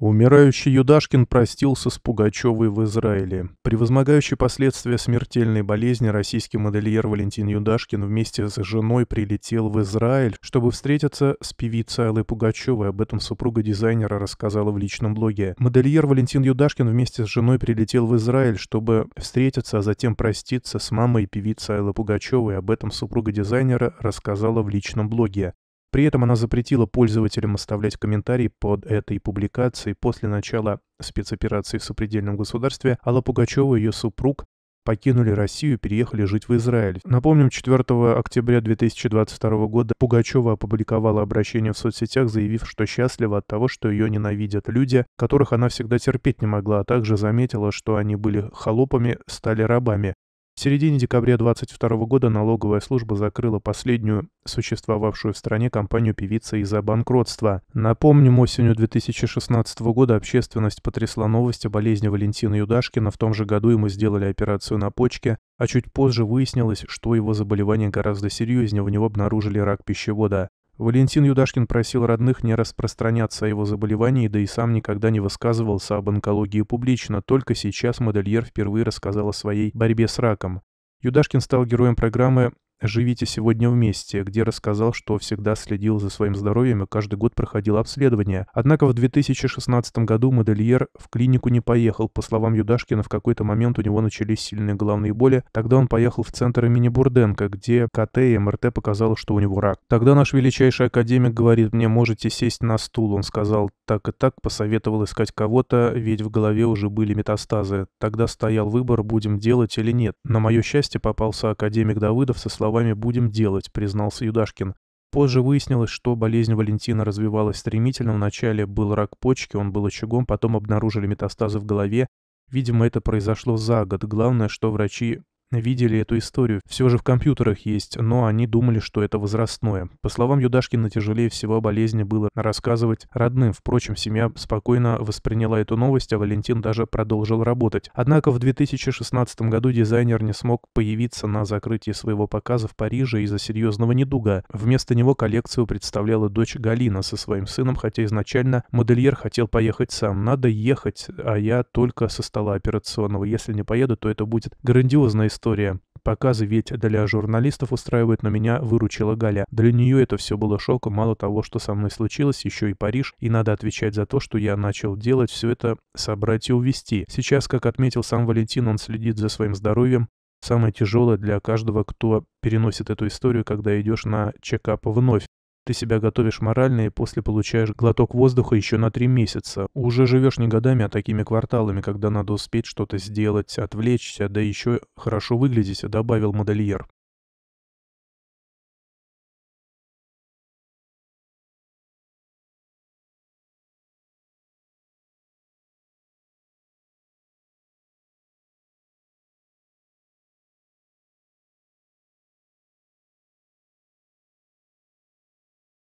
Умирающий Юдашкин простился с Пугачевой в Израиле. Превозмогающий последствия смертельной болезни российский модельер Валентин Юдашкин вместе с женой прилетел в Израиль, чтобы встретиться с певицей Аллой Пугачевой. Об этом супруга дизайнера рассказала в личном блоге. Модельер Валентин Юдашкин вместе с женой прилетел в Израиль, чтобы встретиться, а затем проститься с мамой певицы Аллы Пугачевой. Об этом супруга дизайнера рассказала в личном блоге. При этом она запретила пользователям оставлять комментарии под этой публикацией после начала спецоперации в сопредельном государстве Алла Пугачева и ее супруг покинули Россию и переехали жить в Израиль. Напомним, 4 октября 2022 года Пугачева опубликовала обращение в соцсетях, заявив, что счастлива от того, что ее ненавидят люди, которых она всегда терпеть не могла, а также заметила, что они были холопами, стали рабами. В середине декабря 2022 года налоговая служба закрыла последнюю существовавшую в стране компанию певицы из-за банкротства. Напомним, осенью 2016 года общественность потрясла новость о болезни Валентина Юдашкина. В том же году ему сделали операцию на почке, а чуть позже выяснилось, что его заболевание гораздо серьезнее, у него обнаружили рак пищевода. Валентин Юдашкин просил родных не распространяться о его заболевании, да и сам никогда не высказывался об онкологии публично, только сейчас модельер впервые рассказал о своей борьбе с раком. Юдашкин стал героем программы «Живите сегодня вместе», где рассказал, что всегда следил за своим здоровьем и каждый год проходил обследование. Однако в 2016 году модельер в клинику не поехал. По словам Юдашкина, в какой-то момент у него начались сильные головные боли. Тогда он поехал в центр имени Бурденко, где КТ и МРТ показало, что у него рак. Тогда наш величайший академик говорит мне, можете сесть на стул. Он сказал, так и так, посоветовал искать кого-то, ведь в голове уже были метастазы. Тогда стоял выбор, будем делать или нет. На мое счастье попался академик Давыдов со словами словами «будем делать», признался Юдашкин. Позже выяснилось, что болезнь Валентина развивалась стремительно. Вначале был рак почки, он был очагом, потом обнаружили метастазы в голове. Видимо, это произошло за год. Главное, что врачи видели эту историю. Все же в компьютерах есть, но они думали, что это возрастное. По словам Юдашкина, тяжелее всего о болезни было рассказывать родным. Впрочем, семья спокойно восприняла эту новость, а Валентин даже продолжил работать. Однако в 2016 году дизайнер не смог появиться на закрытии своего показа в Париже из-за серьезного недуга. Вместо него коллекцию представляла дочь Галина со своим сыном, хотя изначально модельер хотел поехать сам. Надо ехать, а я только со стола операционного. Если не поеду, то это будет грандиозная история история. Показы ведь для журналистов устраивают, но меня выручила Галя. Для нее это все было шоком, мало того, что со мной случилось, еще и Париж, и надо отвечать за то, что я начал делать, все это собрать и увести. Сейчас, как отметил сам Валентин, он следит за своим здоровьем, Самое тяжелое для каждого, кто переносит эту историю, когда идешь на чекап вновь. Ты себя готовишь морально и после получаешь глоток воздуха еще на три месяца. Уже живешь не годами, а такими кварталами, когда надо успеть что-то сделать, отвлечься, да еще хорошо выглядеть, добавил модельер.